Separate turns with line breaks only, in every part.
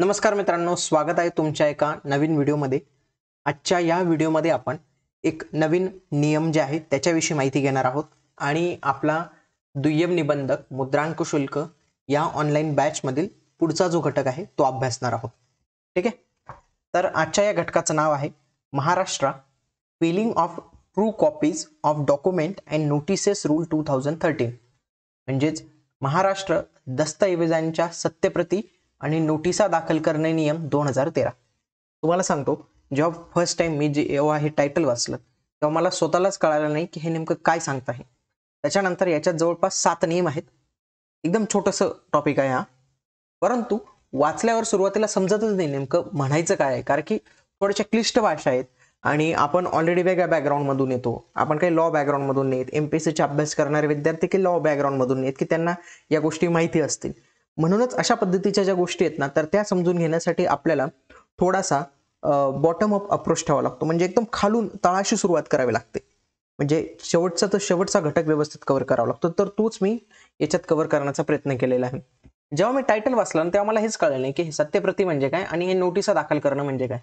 नमस्कार मित्रांनो स्वागत आहे तुमच्या एका नवीन व्हिडिओमध्ये आजच्या या व्हिडिओमध्ये आपण एक नवीन नियम जे आहे त्याच्याविषयी माहिती घेणार आहोत आणि आपला दुय्यम निबंधक मुद्रांक शुल्क या ऑनलाईन बॅचमधील पुढचा जो घटक आहे तो अभ्यासणार आहोत ठीक आहे तर आजच्या या घटकाचं नाव आहे Maharashtra filing of true copies of document and notices rule two thousand thirteen म्हणजेच महाराष्ट्र दस्तऐवजांच्या सत्यप्रती आणि नोटिसा दाखल करणे नियम दोन हजार तेरा तुम्हाला सांगतो जेव्हा फर्स्ट टाइम मी जेव्हा हे टायटल वाचलं तेव्हा मला स्वतःलाच कळालं नाही की हे नेमकं काय सांगत आहे त्याच्यानंतर याच्यात जवळपास सात नियम आहेत एकदम छोटंसं टॉपिक आहे हा परंतु वाचल्यावर सुरुवातीला समजतच नाही नेमकं म्हणायचं काय आहे कारण की थोड्याशा क्लिष्ट भाषा आहेत आणि आपण ऑलरेडी वेगळ्या बॅकग्राऊंडमधून येतो आपण काही लॉ बॅकग्राऊंडमधून येत एम पी एस चा अभ्यास करणारे विद्यार्थी की लॉ बॅकग्राऊंडमधून येत की त्यांना या गोष्टी माहिती असतील म्हणूनच अशा पद्धतीच्या ज्या गोष्टी आहेत ना तर त्या समजून घेण्यासाठी आपल्याला थोडासा बॉटम अप अप्रोच ठेवावा लागतो म्हणजे एकदम खालून तळाशी सुरुवात करावी लागते म्हणजे शेवटचा तर शेवटचा घटक व्यवस्थित कव्हर करावा लागतो तर तोच मी याच्यात कव्हर करण्याचा प्रयत्न केलेला आहे जेव्हा मी टायटल वाचला तेव्हा मला हेच कळलं नाही की हे सत्यप्रती म्हणजे काय आणि हे नोटिसा दाखल करणं म्हणजे काय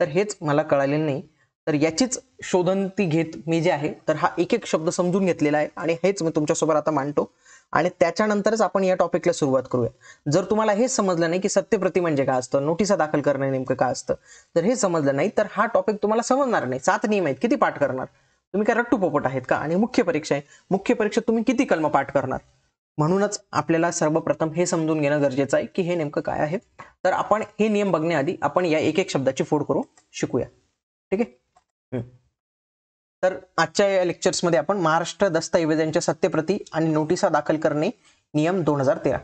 तर हेच मला कळालेलं नाही तर याचीच शोधन ती घेत मी जे आहे तर हा एक एक शब्द समजून घेतलेला आहे आणि हेच मी तुमच्यासोबत आता मांडतो आणि त्याच्यानंतरच आपण या टॉपिकला सुरुवात करूया जर तुम्हाला हे समजलं नाही की सत्यप्रती म्हणजे काय असतं नोटिसा दाखल करणे नेमकं काय असतं जर हे समजलं नाही तर हा टॉपिक तुम्हाला समजणार नाही सात नियम आहेत किती पाठ करणार तुम्ही काय रट्टू पोपट आहेत का आणि मुख्य परीक्षा आहे मुख्य परीक्षा तुम्ही किती कलम पाठ करणार म्हणूनच आपल्याला सर्वप्रथम हे समजून घेणं गरजेचं आहे की हे नेमकं काय आहे तर आपण हे नियम बघण्याआधी आपण या एक एक शब्दाची फोड करून शिकूया ठीक आहे तर आजच्या या लेक्चर्समध्ये आपण महाराष्ट्र दस्तऐवजांच्या सत्यप्रती आणि नोटिसा दाखल करणे नियम दोन हजार तेरा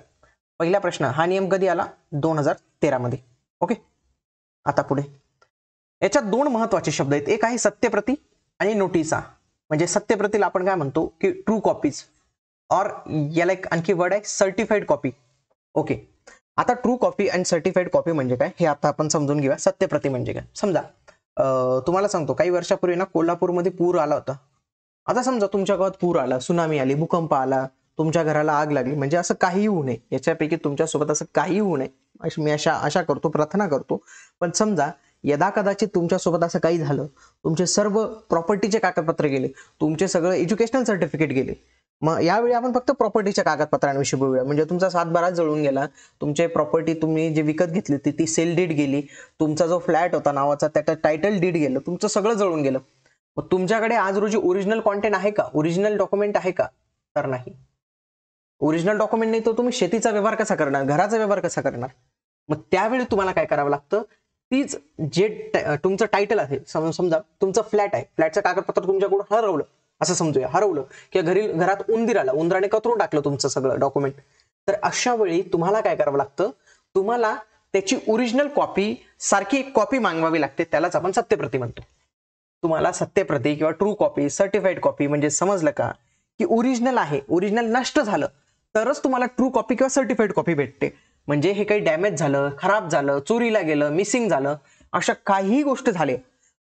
पहिला प्रश्न हा नियम कधी आला दोन हजार तेरामध्ये ओके आता पुढे याच्यात दोन महत्वाचे शब्द आहेत एक आहे सत्यप्रती आणि नोटिसा म्हणजे सत्यप्रतीला आपण काय म्हणतो की ट्रू कॉपीज और याला एक आणखी वर्ड आहे सर्टिफाईड कॉपी ओके आता true copy and certified copy म्हणजे काय हे आता आपण समजून घेऊया सत्यप्रती म्हणजे काय समजा तुम्हाला सांगतो काही वर्षापूर्वी ना कोल्हापूरमध्ये पूर आला होता आता समजा तुमच्या गावात पूर आला सुनामी आली भूकंप आला तुमच्या घराला आग लागली म्हणजे असं काही होऊ नये याच्यापैकी तुमच्यासोबत असं काही होऊ नये मी अशा आशा करतो प्रार्थना करतो पण समजा यदा कदाचित तुमच्यासोबत असं काही झालं तुमचे सर्व प्रॉपर्टीचे कागदपत्र गेले तुमचे सगळं एज्युकेशनल सर्टिफिकेट गेले मग यावेळी आपण फक्त प्रॉपर्टीच्या कागदपत्रांविषयी बोलूया म्हणजे तुमचा सातबारा जळून गेला तुमचे प्रॉपर्टी तुम्ही जे विकत घेतली ती ती सेल डीड गेली तुमचा जो फ्लॅट होता नावाचा त्याचं टायटल डीड गेलं तुमचं सगळं जळून गेलं मग तुमच्याकडे आज रोजी ओरिजिनल कॉन्टेंट आहे का ओरिजिनल डॉक्युमेंट आहे का तर नाही ओरिजिनल डॉक्युमेंट नाही तर तुम्ही शेतीचा व्यवहार कसा करणार घराचा व्यवहार कसा करणार मग त्यावेळी तुम्हाला काय करावं लागतं तीच जे तुमचं टायटल आहे समजा तुमचं फ्लॅट आहे फ्लॅटचं कागदपत्र तुमच्याकडून हरवलं असं समजूया हरवलं किंवा घरी घरात उंदीर आला उंदराने कतरून टाकलं तुमचं सगळं डॉक्युमेंट तर अशा वेळी तुम्हाला काय करावं लागतं तुम्हाला त्याची ओरिजिनल कॉपी सारखी एक कॉपी मागवावी लागते त्यालाच आपण सत्यप्रती म्हणतो तुम्हाला सत्यप्रती किंवा ट्रू कॉपी सर्टिफाईड कॉपी म्हणजे समजलं का की ओरिजिनल आहे ओरिजिनल नष्ट झालं तरच तुम्हाला ट्रू कॉपी किंवा सर्टिफाईड कॉपी भेटते म्हणजे हे काही डॅमेज झालं खराब झालं चोरीला गेलं मिसिंग झालं अशा काही गोष्टी झाले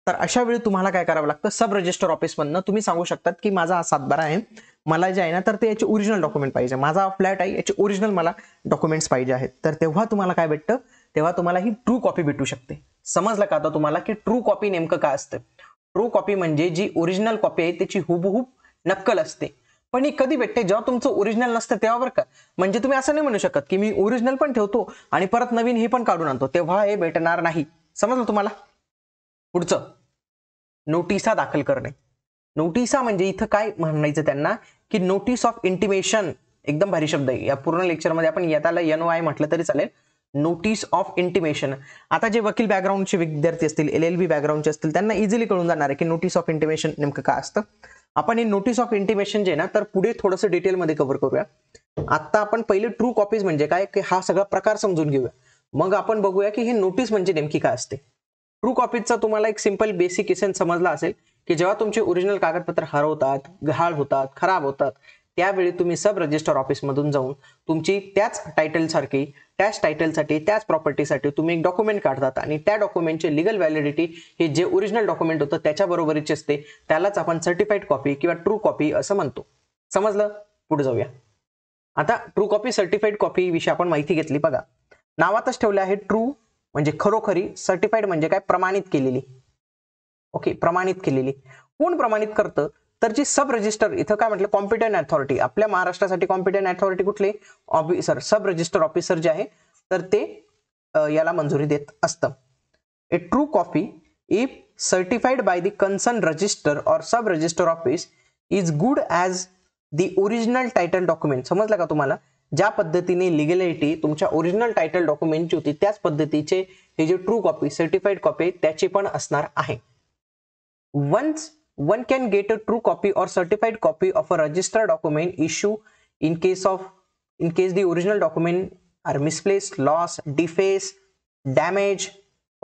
तर अशा वेळी तुम्हाला काय करावं लागतं सब रजिस्टर ऑफिसमधनं तुम्ही सांगू शकतात की माझा हा सातबारा आहे मला जे आहे ना तर ते याचे ओरिजिनल डॉक्युमेंट पाहिजे माझा फ्लॅट आहे याचे ओरिजिनल मला डॉक्युमेंट्स पाहिजे आहेत तर तेव्हा तुम्हाला काय भेटतं तेव्हा तुम्हाला ही ट्रू कॉपी भेटू शकते समजलं का आता तुम्हाला की ट्रू कॉपी नेमकं काय असतं ट्रू कॉपी म्हणजे जी ओरिजिनल कॉपी आहे त्याची हुबहुब नक्कल असते पण ही कधी भेटते जेव्हा तुमचं ओरिजिनल नसतं तेव्हा बरं का म्हणजे तुम्ही असं नाही म्हणू शकत की मी ओरिजिनल पण ठेवतो आणि परत नवीन हे पण काढून आणतो तेव्हा हे भेटणार नाही समजलं तुम्हाला पुढचं नोटिसा दाखल करणे नोटिसा म्हणजे इथं काय म्हणायचं त्यांना की नोटीस ऑफ इंटिमेशन एकदम भारी शब्द आहे या पूर्ण लेक्चरमध्ये आपण याला एन आय म्हटलं तरी चालेल नोटीस ऑफ इंटिमेशन आता जे वकील बॅकग्राऊंडचे विद्यार्थी असतील एल एल बी बॅकग्राऊंडचे असतील त्यांना इझिली कळून जाणार आहे की नोटीस ऑफ इंटिमेशन नेमकं काय असतं आपण हे नोटीस ऑफ इंटिमेशन जे ना तर पुढे थोडंसं डिटेलमध्ये कव्हर करूया आता आपण पहिले ट्रू कॉपीज म्हणजे काय की हा सगळा प्रकार समजून घेऊया मग आपण बघूया की हे नोटीस म्हणजे नेमकी काय असते ट्रू कॉपीचा तुम्हाला एक सिंपल बेसिक इसेन समजला असेल की जेव्हा तुमचे ओरिजिनल कागदपत्र हरवतात गहाळ होतात खराब होतात त्यावेळी तुम्ही सब रजिस्टर ऑफिसमधून जाऊन तुमची त्याच टायटलसारखी त्याच टायटलसाठी त्याच प्रॉपर्टीसाठी तुम्ही एक डॉक्युमेंट काढतात आणि त्या डॉक्युमेंटचे लिगल व्हॅलिडिटी हे जे ओरिजिनल डॉक्युमेंट होतं बरोबरीचे असते त्यालाच आपण सर्टिफाईड कॉपी किंवा ट्रू कॉपी असं म्हणतो समजलं पुढे जाऊया आता ट्रू कॉपी सर्टिफाईड कॉपी विषयी आपण माहिती घेतली बघा नावातच ठेवलं आहे ट्रू म्हणजे खरोखरी सर्टिफाईड म्हणजे काय प्रमाणित केलेली ओके प्रमाणित केलेली कोण प्रमाणित करतं तर जी सब रजिस्टर इथं काय म्हटलं कॉम्पिटंट अथॉरिटी आपल्या महाराष्ट्रासाठी कॉम्पिटंट अथॉरिटी कुठले ऑफिसर सब रजिस्टर ऑफिसर जे आहे तर ते याला मंजुरी देत असतं a true copy if certified by the concern register or sub register office is good as the original title document समजलं का तुम्हाला ज्या पद्धतीने लिगलिटी तुमच्या ओरिजिनल टायटल डॉक्युमेंटची होती त्याच पद्धतीचे हे जे ट्रू कॉपी सर्टिफाईड कॉपी त्याची पण असणार आहे once one can get a true copy or certified copy of a register document issue in case of in case the original document are misplace loss deface damage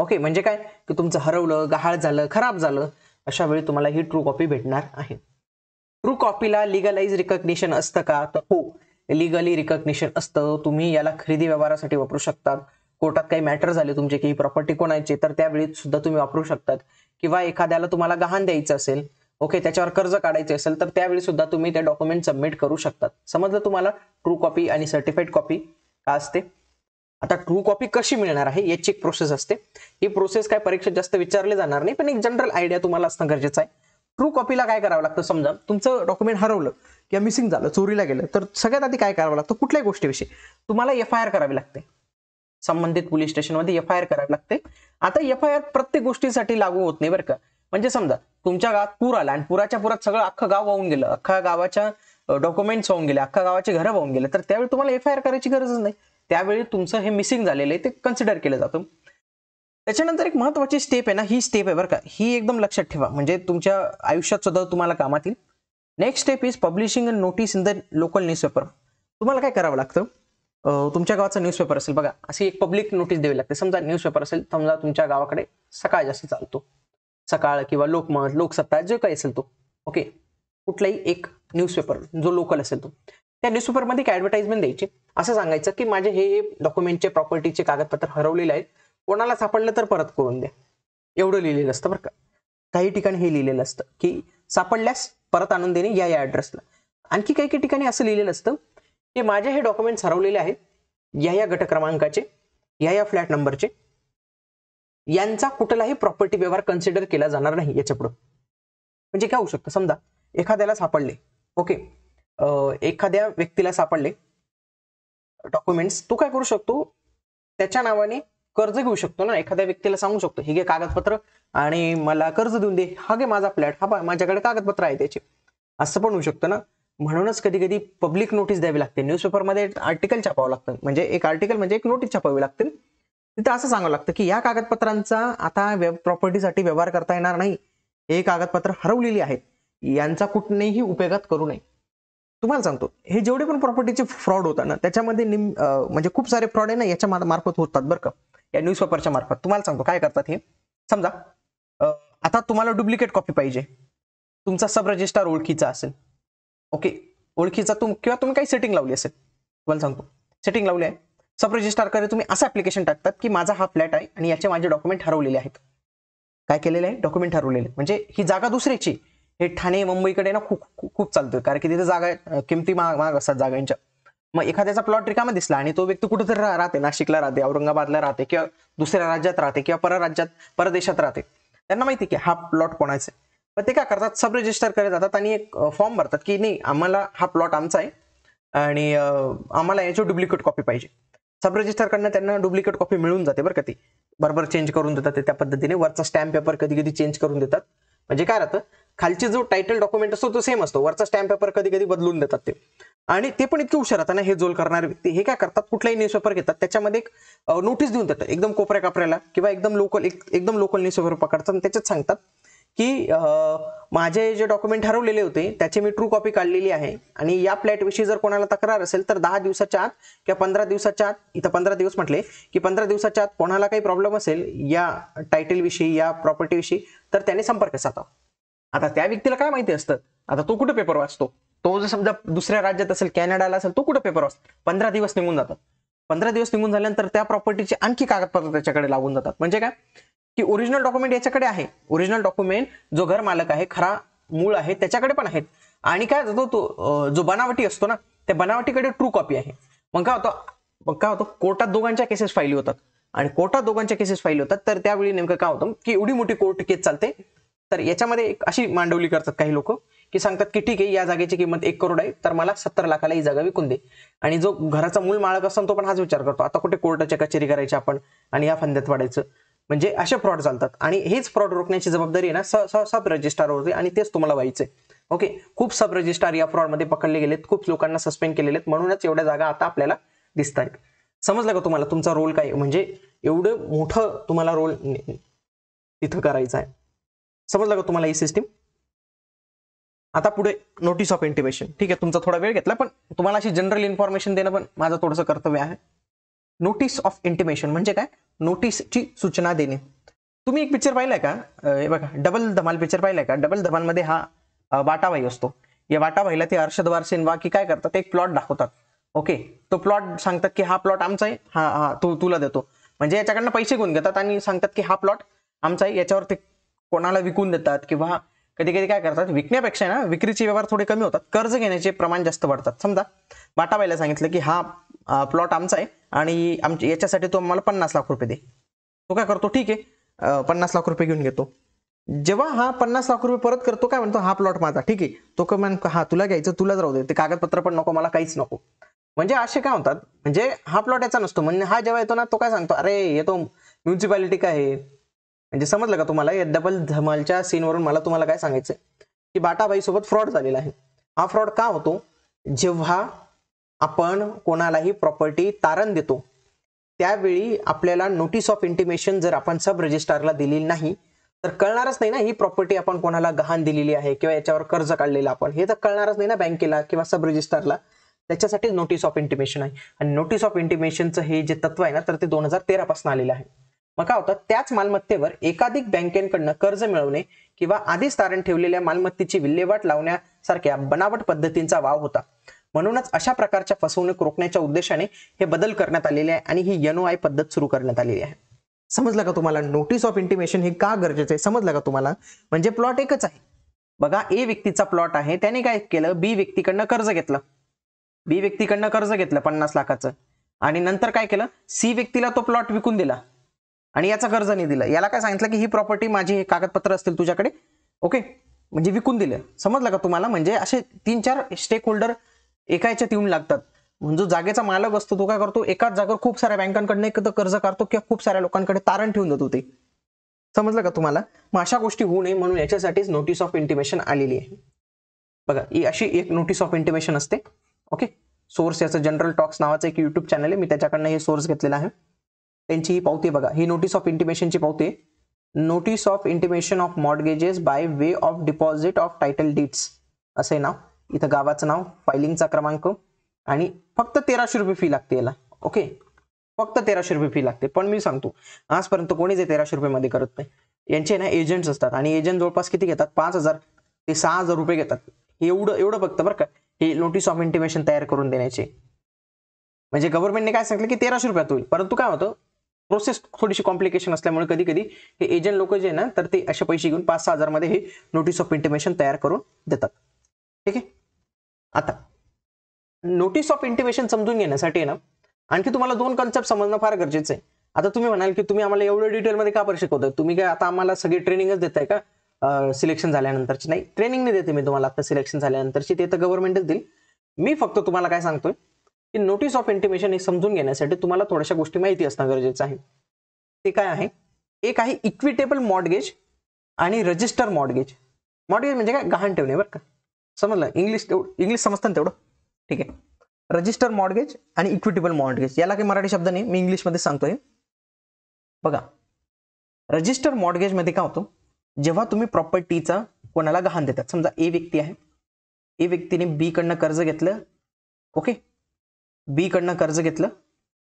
okay म्हणजे काय की तुमचं हरवलं गहाळ झालं खराब झालं अशा वेळी तुम्हाला ही ट्रू कॉपी भेटणार आहे ट्रू कॉपीला लिगलाइज रिकग्निशन असतं का तर हो लिगली रिकग्निशन असतं तुम्ही याला खरेदी व्यवहारासाठी वापरू शकतात कोर्टात काही मॅटर झाले तुमचे काही प्रॉपर्टी कोणायचे तर त्यावेळी सुद्धा तुम्ही वापरू शकतात किंवा एखाद्याला तुम्हाला गहाण द्यायचं असेल ओके त्याच्यावर कर्ज काढायचे असेल तर त्यावेळी सुद्धा तुम्ही ते डॉक्युमेंट सबमिट करू शकतात समजलं तुम्हाला ट्रू कॉपी आणि सर्टिफाईड कॉपी का असते आता ट्रू कॉपी कशी मिळणार आहे याची एक प्रोसेस असते ही प्रोसेस काय परीक्षेत जास्त विचारले जाणार नाही पण एक जनरल आयडिया तुम्हाला असणं गरजेचं आहे ट्रू कॉपीला काय करावं लागतं समजा तुमचं डॉक्युमेंट हरवलं किंवा मिसिंग झालं चोरीला गेलं तर सगळ्यात आधी काय करावं लागतं कुठल्याही गोष्टीविषयी तुम्हाला एफ आय आर करावी लागते संबंधित पोलीस स्टेशनमध्ये एफ आय आर करावी लागते आता एफ आय आर प्रत्येक गोष्टीसाठी लागू होत नाही बरं का म्हणजे समजा तुमच्या गावात पूर आला आणि पुराच्या पुरात सगळं अख्खं गाव वाहून गेलं अख्खा गावाच्या डॉक्युमेंट्स वाहून गेले अख्खा गावाचे घरं वाहून गेले तर त्यावेळी तुम्हाला एफ आय आर करायची गरजच नाही त्यावेळी तुमचं हे मिसिंग झालेलं आहे ते कन्सिडर केलं जातं त्याच्यानंतर एक महत्वाची स्टेप आहे ना ही स्टेप आहे बरं का ही एकदम लक्षात ठेवा म्हणजे तुमच्या आयुष्यात सुद्धा तुम्हाला कामातील next step is publishing a notice in the local newspaper तुम्हाला काय करावं लागतं तुमच्या गावाचा न्यूजपेपर असेल बघा अशी एक पब्लिक नोटीस द्यावी लागते समजा न्यूजपेपर असेल समजा तुमच्या गावाकडे सकाळ जास्त चालतो सकाळ किंवा लोकमत लोकसत्ता जो काही असेल तो ओके कुठलाही एक न्यूजपेपर जो लोकल असेल तो त्या न्यूजपेपरमध्ये एक ऍडव्हर्टाइजमेंट द्यायची असं सांगायचं की माझे हे डॉक्युमेंटचे प्रॉपर्टीचे कागदपत्र हरवलेले आहेत कोणाला सापडलं तर परत करून द्या एवढं लिहिलेलं असतं बरं का काही ठिकाणी हे लिहिलेलं असतं की सापडल्यास परत आणून देणे या या ॲड्रेसला आणखी काही काही ठिकाणी असं लिहिलेलं असतं की माझे हे डॉक्युमेंट्स हरवलेले आहेत या या गट क्रमांकाचे या या फ्लॅट नंबरचे यांचा कुठलाही प्रॉपर्टी व्यवहार कन्सिडर केला जाणार नाही याच्यापुढं म्हणजे काय होऊ शकतं समजा एखाद्याला सापडले ओके एखाद्या व्यक्तीला सापडले डॉक्युमेंट्स तो काय करू शकतो त्याच्या नावाने कर्ज घेऊ शकतो ना एखाद्या व्यक्तीला सांगू शकतो हे घे कागदपत्र आणि मला कर्ज देऊन दे हा घे माझा फ्लॅट हा माझ्याकडे कागदपत्र आहे त्याचे असं पण होऊ शकतं ना म्हणूनच कधी कधी पब्लिक नोटीस द्यावी लागते न्यूजपेपरमध्ये आर्टिकल छापावं लागतं म्हणजे एक आर्टिकल म्हणजे एक नोटीस छापावी लागते तिथं असं सांगावं लागतं की या कागदपत्रांचा आता वेब प्रॉपर्टीसाठी व्यवहार करता येणार नाही हे कागदपत्र हरवलेली आहेत यांचा कुठलेही उपयोगात करू नये तुम्हाला सांगतो हे जेवढे पण प्रॉपर्टीचे फ्रॉड होता ना त्याच्यामध्ये निम म्हणजे खूप सारे फ्रॉड आहे ना याच्या मार्फत होतात बरं का या पेपरच्या मार्फत तुम्हाला सांगतो काय करतात हे समजा आता तुम्हाला डुप्लिकेट कॉपी पाहिजे तुमचा सब रजिस्टार ओळखीचा असेल ओके ओळखीचा तुम किंवा तुम्ही काही सेटिंग लावली असेल तुम्हाला सांगतो सेटिंग लावली आहे सब करे तुम्ही असं ॲप्लिकेशन टाकतात की माझा हा फ्लॅट आहे आणि याचे माझे डॉक्युमेंट हरवलेले आहेत काय केलेले आहे डॉक्युमेंट हरवलेले म्हणजे ही जागा दुसऱ्याची हे ठाणे मुंबईकडे ना खूप खूप चालतोय कारण की तिथे जागा किमती महाग महाग असतात जागांच्या मग एखाद्याचा प्लॉट रिकामा दिसला आणि तो व्यक्ती कुठेतरी राहते नाशिकला राहते औरंगाबादला राहते किंवा दुसऱ्या राज्यात राहते किंवा परराज्यात परदेशात राहते त्यांना माहिती की हा प्लॉट कोणाचा आहे ते काय करतात सब रजिस्टर करत जातात आणि एक फॉर्म भरतात की नाही आम्हाला हा प्लॉट आमचा आहे आणि आम्हाला याची डुप्लिकेट कॉपी पाहिजे सब रजिस्टर रजिस्टरकडनं त्यांना डुप्लिकेट कॉपी मिळून जाते बरं का ती बरोबर चेंज करून देतात ते त्या पद्धतीने वरचा स्टॅम्प पेपर कधी कधी चेंज करून देतात म्हणजे काय राहतं खालची जो टायटल डॉक्युमेंट असतो तो सेम असतो वरचा स्टॅम्प पेपर कधी कधी बदलून देतात ते आणि ते पण इतके हुशार आता ना हे जोल करणारे व्यक्ती हे काय करतात कुठलाही न्यूजपेपर घेतात त्याच्यामध्ये एक नोटीस देऊन देतात एकदम कोपऱ्या कापऱ्याला किंवा एकदम लोकल एक एकदम लोकल न्यूजपेपर पकडतात आणि त्याच्यात सांगतात की माझे जे डॉक्युमेंट हरवलेले होते त्याची मी ट्रू कॉपी काढलेली आहे आणि या फ्लॅटविषयी जर कोणाला तक्रार असेल तर दहा दिवसाच्या आत किंवा पंधरा दिवसाच्या आत इथं पंधरा दिवस म्हटले की पंधरा दिवसाच्या आत कोणाला काही प्रॉब्लेम असेल या टायटलविषयी या प्रॉपर्टीविषयी तर त्याने संपर्क साधावा आता त्या व्यक्तीला काय माहिती असतं आता तो कुठं पेपर वाचतो तो जर समजा दुसऱ्या राज्यात असेल कॅनडाला असेल तो कुठं पेपर वाचतो पंधरा दिवस निघून जातात पंधरा दिवस निघून झाल्यानंतर त्या प्रॉपर्टीचे आणखी कागदपत्र त्याच्याकडे लागून जातात म्हणजे काय की ओरिजिनल डॉक्युमेंट याच्याकडे आहे ओरिजिनल डॉक्युमेंट जो घर मालक आहे खरा मूळ आहे त्याच्याकडे पण आहेत आणि काय जातो तो जो बनावटी असतो ना त्या बनावटीकडे ट्रू कॉपी आहे मग काय होतं मग काय होतं कोर्टात दोघांच्या केसेस फाईल होतात आणि कोर्टात दोघांच्या केसेस फाईल होतात तर त्यावेळी नेमकं काय होतं की एवढी मोठी कोर्ट केस चालते तर याच्यामध्ये एक अशी मांडवली करतात काही लोक की सांगतात की ठीक आहे या जागेची किंमत एक करोड आहे तर मला सत्तर लाखाला ही जागा विकून दे आणि जो घराचा मूळ मालक असतो तो पण हाच विचार करतो आता कुठे कोर्टाच्या कचेरी करायची आपण आणि या फंद्यात वाढायचं म्हणजे असे फ्रॉड चालतात आणि हेच फ्रॉड रोखण्याची जबाबदारी आहे ना स सब होते आणि तेच तुम्हाला व्हायचंय ओके खूप सब रजिस्ट्रार या फ्रॉडमध्ये पकडले गेलेत खूप लोकांना सस्पेंड केलेले आहेत म्हणूनच एवढ्या जागा आता आपल्याला दिसत आहेत समजलं का तुम्हाला तुमचा रोल काय म्हणजे एवढं मोठं तुम्हाला रोल तिथं करायचा आहे समजलं का तुम्हाला ही सिस्टीम आता पुढे नोटीस ऑफ इंटिमेशन ठीक आहे तुमचा थोडा वेळ घेतला पण तुम्हाला अशी जनरल इन्फॉर्मेशन देणं पण माझं थोडंसं कर्तव्य आहे नोटीस ऑफ इंटिमेशन म्हणजे काय नोटीसची सूचना देणे तुम्ही एक पिक्चर पाहिलाय का बघा डबल धमाल पिक्चर पाहिलाय का डबल धमालमध्ये हा वाटावाई असतो या वाटावाईला ते हर्षद वा की काय करतात एक प्लॉट दाखवतात ओके तो प्लॉट सांगतात की हा प्लॉट आमचा आहे हा हा तू तुला देतो म्हणजे याच्याकडनं पैसे घेऊन घेतात आणि सांगतात की हा प्लॉट आमचा आहे याच्यावर ते कोणाला विकून देतात किंवा कधी कधी काय करतात विकण्यापेक्षा ना विक्रीचे व्यवहार थोडे कमी होतात कर्ज घेण्याचे प्रमाण जास्त वाढतात समजा बाटाबाईला सांगितलं की हा प्लॉट आमचा आहे आणि आमच्या याच्यासाठी तो आम्हाला पन्नास लाख रुपये दे तो काय करतो ठीक आहे पन्नास लाख रुपये घेऊन घेतो जेव्हा हा पन्नास लाख रुपये परत करतो काय म्हणतो हा प्लॉट माझा ठीक आहे तो काय म्हणतो हा तुला घ्यायचं तुलाच राहू दे ते कागदपत्र पण नको मला काहीच नको म्हणजे असे काय होतात म्हणजे हा प्लॉट याचा नसतो म्हणजे हा जेव्हा येतो ना तो काय सांगतो अरे येतो म्युन्सिपॅलिटी काय म्हणजे समजलं का तुम्हाला या डबल धमालच्या सीनवरून मला तुम्हाला काय सांगायचं की बाटाबाई सोबत फ्रॉड झालेला आहे हा फ्रॉड का होतो जेव्हा आपण कोणालाही प्रॉपर्टी तारण देतो त्यावेळी आपल्याला नोटीस ऑफ इंटिमेशन जर आपण सब रजिस्ट्रारला दिलेली नाही तर कळणारच नाही ना ही प्रॉपर्टी आपण कोणाला गहाण दिलेली आहे किंवा याच्यावर कर्ज काढलेलं आपण हे तर कळणारच नाही ना बँकेला किंवा सब रजिस्ट्रारला त्याच्यासाठी नोटीस ऑफ इंटिमेशन आहे आणि नोटीस ऑफ इंटिमेशनचं हे जे तत्व आहे ना तर ते दोन हजार तेरापासून आलेलं आहे मग काय होतं त्याच मालमत्तेवर एकाधिक बँकेकडनं कर्ज मिळवणे किंवा आधीच तारण ठेवलेल्या मालमत्तेची विल्हेवाट लावण्यासारख्या बनावट पद्धतींचा वाव होता म्हणूनच अशा प्रकारच्या फसवणूक रोखण्याच्या उद्देशाने हे बदल करण्यात आलेले आहे आणि ही आय पद्धत सुरू करण्यात आलेली आहे समजलं का तुम्हाला नोटीस ऑफ इंटिमेशन हे का गरजेचं आहे समजलं का तुम्हाला म्हणजे प्लॉट एकच आहे बघा ए व्यक्तीचा प्लॉट आहे त्याने काय केलं बी व्यक्तीकडनं कर्ज घेतलं बी व्यक्तीकडनं कर्ज घेतलं पन्नास लाखाचं आणि नंतर काय केलं सी व्यक्तीला तो प्लॉट विकून दिला आणि याचा कर्ज नाही दिलं याला काय सांगितलं की ही प्रॉपर्टी माझी हे कागदपत्र असतील तुझ्याकडे ओके म्हणजे विकून दिलं समजलं का तुम्हाला म्हणजे असे तीन चार स्टेक होल्डर एका याच्यात येऊन लागतात म्हणजे जागेचा मालक असतो तो काय करतो एकाच जागेवर खूप साऱ्या बँकांकडनं कर्ज काढतो किंवा खूप साऱ्या लोकांकडे तारण ठेवून देतो ते समजलं का तुम्हाला मग अशा गोष्टी होऊ नये म्हणून याच्यासाठीच नोटीस ऑफ इंटिमेशन आलेली आहे बघा ही अशी एक नोटीस ऑफ इंटिमेशन असते ओके सोर्स याचं जनरल टॉक्स नावाचं एक युट्यूब चॅनल आहे मी त्याच्याकडनं हे सोर्स घेतलेला आहे त्यांची ही पावती बघा ही नोटीस ऑफ इंटिमेशनची पावती notice of intimation of mortgages by way of deposit of title deeds असे नाव इथं गावाचं नाव फायलिंगचा क्रमांक आणि फक्त तेराशे रुपये फी लागते याला ओके फक्त तेराशे रुपये फी लागते पण मी सांगतो आजपर्यंत कोणीच तेराशे मध्ये करत नाही यांचे ना एजंट्स असतात आणि एजंट जवळपास किती घेतात पाच हजार ते सहा हजार रुपये घेतात एवढं एवढं फक्त बरं का हे नोटीस ऑफ इंटिमेशन तयार करून देण्याचे म्हणजे गव्हर्नमेंटने काय सांगितलं की तेराशे रुपयात होईल परंतु काय होतं प्रोसेस थोडीशी कॉम्प्लिकेशन असल्यामुळे कधी कधी हे एजंट लोक जे ना तर ते असे पैसे घेऊन पाच सहा हजार मध्ये हे नोटीस ऑफ इंटिमेशन तयार करून देतात ठीक आहे आता नोटीस ऑफ इंटिमेशन समजून घेण्यासाठी ना आणखी तुम्हाला दोन कन्सेप्ट समजणं फार गरजेचं आहे आता तुम्ही म्हणाल की तुम्ही आम्हाला एवढं डिटेलमध्ये का बरं शिकवताय तुम्ही काय आता आम्हाला सगळी ट्रेनिंगच देताय का सिलेक्शन झाल्यानंतरची नाही ट्रेनिंग नाही देते मी तुम्हाला आता सिलेक्शन झाल्यानंतरची ते तर गव्हर्नमेंटच देईल मी फक्त तुम्हाला काय सांगतोय की नोटीस ऑफ इंटिमेशन हे समजून घेण्यासाठी तुम्हाला थोड्याशा गोष्टी माहिती असणं गरजेचं आहे ते काय आहे एक आहे इक्विटेबल मॉडगेज आणि रजिस्टर मॉडगेज मॉडगेज म्हणजे काय गहाण ठेवणे बरं का समजलं इंग्लिश इंग्लिश समजतं ना तेवढं ठीक आहे रजिस्टर मॉडगेज आणि इक्विटेबल मॉडगेज याला काही मराठी शब्द नाही मी इंग्लिशमध्ये सांगतोय बघा रजिस्टर मॉडगेजमध्ये काय होतो जेव्हा तुम्ही प्रॉपर्टीचा कोणाला गहाण देतात समजा ए व्यक्ती आहे ए व्यक्तीने बीकडनं कर्ज घेतलं ओके बी कडनं कर्ज घेतलं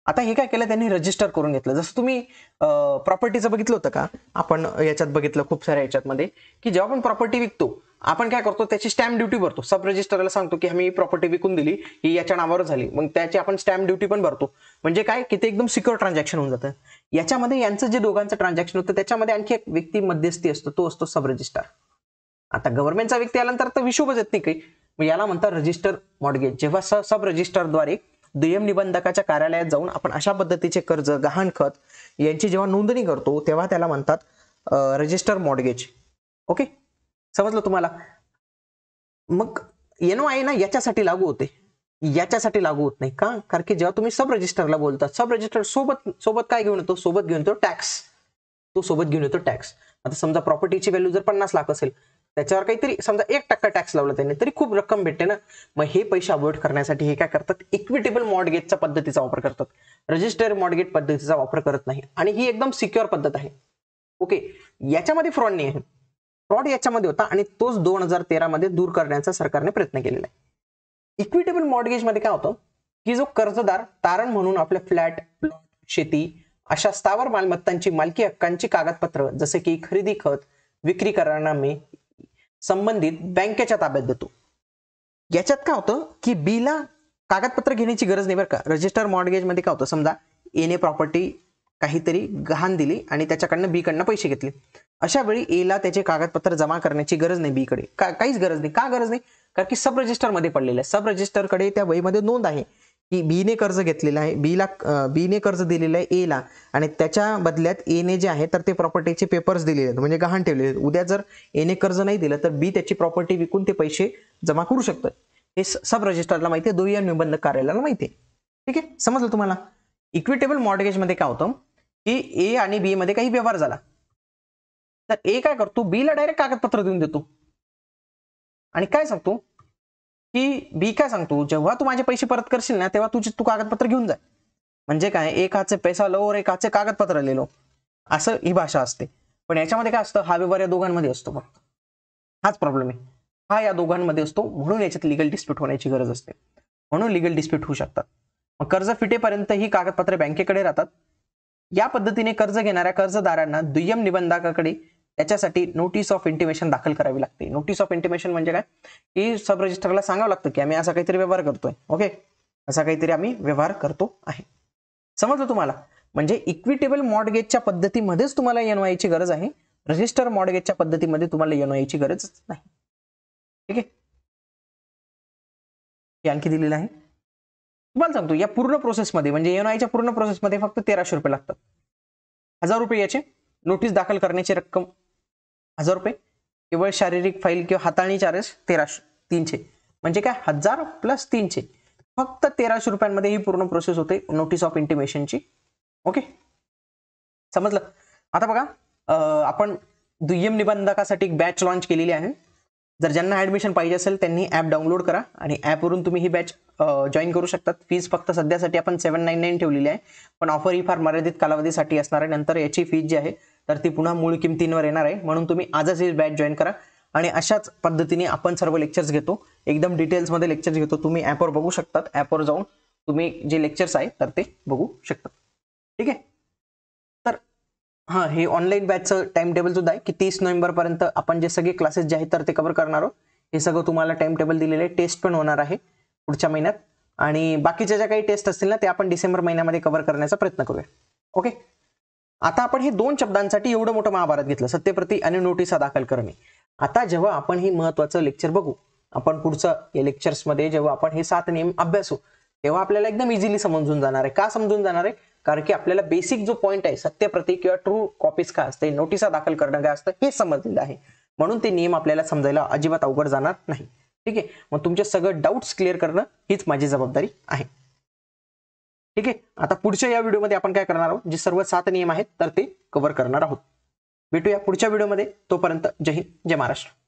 आता हे काय केलं त्यांनी रजिस्टर करून घेतलं जसं तुम्ही प्रॉपर्टीचं बघितलं होतं का आपण याच्यात बघितलं खूप साऱ्या याच्यातमध्ये की जेव्हा आपण प्रॉपर्टी विकतो आपण काय करतो त्याची स्टॅम्प ड्युटी भरतो सब रजिस्टरला सांगतो की आम्ही प्रॉपर्टी विकून दिली ही याच्या नावावर झाली मग त्याची आपण स्टॅम्प ड्युटी पण भरतो म्हणजे काय की ते एकदम सिक्युअर ट्रान्झॅक्शन होऊन जातं याच्यामध्ये यांचं जे दोघांचं ट्रान्झॅक्शन होतं त्याच्यामध्ये आणखी एक व्यक्ती मध्यस्थी असतो तो असतो सब रजिस्टर आता गव्हर्नमेंटचा व्यक्ती आल्यानंतर तर हिशोबच येत नाही काही याला म्हणतात रजिस्टर मॉडगेज जेव्हा सब रजिस्टरद्वारे दुय्यम निबंधकाच्या कार्यालयात जाऊन आपण अशा पद्धतीचे कर्ज गहाणखत यांची जेव्हा नोंदणी करतो तेव्हा त्याला म्हणतात रजिस्टर मॉडगेज ओके समजलं तुम्हाला मग एन आय ना याच्यासाठी लागू होते याच्यासाठी लागू होत नाही का कारण की जेव्हा तुम्ही सब रजिस्टरला बोलता सब रजिस्टर सोबत सोबत काय घेऊन येतो सोबत घेऊन येतो टॅक्स तो सोबत घेऊन येतो टॅक्स आता समजा प्रॉपर्टीची व्हॅल्यू जर पन्नास लाख असेल त्याच्यावर काहीतरी समजा एक टक्का टॅक्स लावला त्यांनी तरी खूप रक्कम भेटते ना मग हे पैसे अवॉइड करण्यासाठी हे काय करतात इक्विटेबल मॉडगेजच्या पद्धतीचा वापर करतात रजिस्टर मॉडगेज पद्धतीचा वापर करत नाही आणि ही एकदम सिक्युअर पद्धत आहे ओके याच्यामध्ये फ्रॉड नाही आहे फ्रॉड याच्यामध्ये होता आणि तोच दोन हजार तेरामध्ये दूर करण्याचा सरकारने प्रयत्न केलेला आहे इक्विटेबल मॉडगेजमध्ये काय होतं की जो कर्जदार तारण म्हणून आपल्या फ्लॅट प्लॉट शेती अशा स्थावर मालमत्तांची मालकी हक्कांची कागदपत्र जसे की खरेदी खत विक्री करारनामे संबंधित बँकेच्या ताब्यात देतो याच्यात काय होतं की बीला कागदपत्र घेण्याची गरज नाही बरं का रजिस्टर मध्ये काय होतं समजा एने प्रॉपर्टी काहीतरी गहाण दिली आणि त्याच्याकडनं बीकडनं पैसे घेतले अशा वेळी एला त्याचे कागदपत्र जमा करण्याची गरज नाही बीकडे का काहीच गरज नाही का गरज नाही कारण की सब रजिस्टरमध्ये पडलेलं आहे सब रजिस्टरकडे त्या वहीमध्ये नोंद आहे की बीने कर्ज घेतलेलं आहे बीला बीने कर्ज दिलेलं आहे एला आणि त्याच्या बदल्यात एने जे आहे तर ते प्रॉपर्टीचे पेपर्स दिलेले आहेत म्हणजे गहाण ठेवलेले आहेत उद्या जर एने कर्ज नाही दिलं तर बी त्याची प्रॉपर्टी विकून ते पैसे जमा करू शकतात हे सब रजिस्टरला माहिती आहे दुय्यम निबंधक कार्यालयाला माहिती आहे ठीक आहे समजलं तुम्हाला इक्विटेबल मध्ये काय होतं की ए आणि बी मध्ये काही व्यवहार झाला तर ए काय करतो बीला डायरेक्ट कागदपत्र देऊन देतो आणि काय सांगतो की बी काय सांगतो जेव्हा तू माझे पैसे परत करशील ना तेव्हा तुझी तू कागदपत्र घेऊन जा म्हणजे काय एक हातचे पैसा लो एक हातचे कागदपत्र लिहिलो असं ही भाषा असते पण याच्यामध्ये काय असतं हा व्यवहार या दोघांमध्ये असतो फक्त हाच प्रॉब्लेम आहे हा या दोघांमध्ये असतो म्हणून याच्यात लिगल डिस्प्यूट होण्याची गरज असते म्हणून लिगल डिस्प्यूट होऊ शकतात मग कर्ज फिटेपर्यंत ही कागदपत्रे बँकेकडे राहतात या पद्धतीने कर्ज घेणाऱ्या कर्जदारांना दुय्यम निबंधकाकडे याच्यासाठी नोटीस ऑफ इंटिमेशन दाखल करावी लागते नोटीस ऑफ इंटिमेशन म्हणजे काय की सब रजिस्टरला सांगावं लागतं की आम्ही असा काहीतरी व्यवहार करतोय ओके असा काहीतरी आम्ही व्यवहार करतो आहे समजलं तुम्हाला म्हणजे इक्विटेबल मॉडगेजच्या पद्धतीमध्येच तुम्हाला एनवायची गरज आहे रजिस्टर मॉडगेजच्या पद्धतीमध्ये तुम्हाला एनवायची गरज नाही ठीक आहे आणखी दिलेलं आहे तुम्हाला सांगतो या पूर्ण प्रोसेसमध्ये म्हणजे एनआयच्या पूर्ण प्रोसेसमध्ये फक्त तेराशे रुपये लागतात हजार रुपये याचे नोटीस दाखल करण्याची रक्कम हजार रुपये केवळ शारीरिक फाईल किंवा हाताळणी चार्जेस तेराशे तीनशे म्हणजे काय हजार प्लस तीनशे फक्त तेराशे रुपयांमध्ये ही पूर्ण प्रोसेस होते नोटीस ऑफ इंटिमेशनची ओके समजलं आता बघा आपण दुय्यम निबंधकासाठी एक बॅच लॉन्च केलेली आहे जर ज्यांना ॲडमिशन पाहिजे असेल त्यांनी ॲप डाउनलोड करा आणि ॲपवरून तुम्ही ही बॅच जॉईन करू शकतात फीज फक्त सध्यासाठी आपण सेवन नाईन नाईन ठेवलेली आहे पण ऑफर ही फार मर्यादित कालावधीसाठी असणार आहे नंतर याची फीज जी आहे तर ती पुन्हा मूळ किमतींवर येणार आहे म्हणून तुम्ही आजच ही बॅच जॉईन करा आणि अशाच पद्धतीने आपण सर्व लेक्चर्स घेतो एकदम डिटेल्समध्ये लेक्चर्स घेतो तुम्ही ॲपवर बघू शकतात ॲपवर जाऊन तुम्ही जे लेक्चर्स आहे तर ते बघू शकतात ठीक आहे तर हां हे ऑनलाईन बॅचचं टाइम टेबल सुद्धा आहे की तीस नोव्हेंबरपर्यंत आपण जे सगळे क्लासेस जे आहेत तर ते कव्हर करणार आहोत हे सगळं तुम्हाला टाइम टेबल दिलेले आहे टेस्ट पण होणार आहे पुढच्या महिन्यात आणि बाकीच्या ज्या काही टेस्ट असतील ना ते आपण डिसेंबर महिन्यामध्ये कव्हर करण्याचा प्रयत्न करूया ओके आता आपण हे दोन शब्दांसाठी एवढं मोठं महाभारत घेतलं सत्यप्रती आणि नोटिसा दाखल करणे आता जेव्हा आपण हे महत्वाचं लेक्चर बघू आपण पुढचं या लेक्चर्समध्ये जेव्हा आपण हे सात नियम अभ्यासू तेव्हा आपल्याला एकदम इझिली समजून जाणार आहे का समजून जाणार आहे कारण की आपल्याला बेसिक जो पॉईंट आहे सत्यप्रती किंवा ट्रू कॉपीज का असते नोटिसा दाखल करणं काय असतं हे समजलेलं आहे म्हणून ते नियम आपल्याला समजायला अजिबात अवघड जाणार नाही ठीक आहे मग तुमचे सगळं डाऊट्स क्लिअर करणं हीच माझी जबाबदारी आहे ठीक आहे आता पुढच्या या व्हिडिओमध्ये आपण काय करणार आहोत जे सर्व सात नियम आहेत तर ते कव्हर करणार आहोत भेटूया पुढच्या व्हिडिओमध्ये तोपर्यंत जय हिंद जय महाराष्ट्र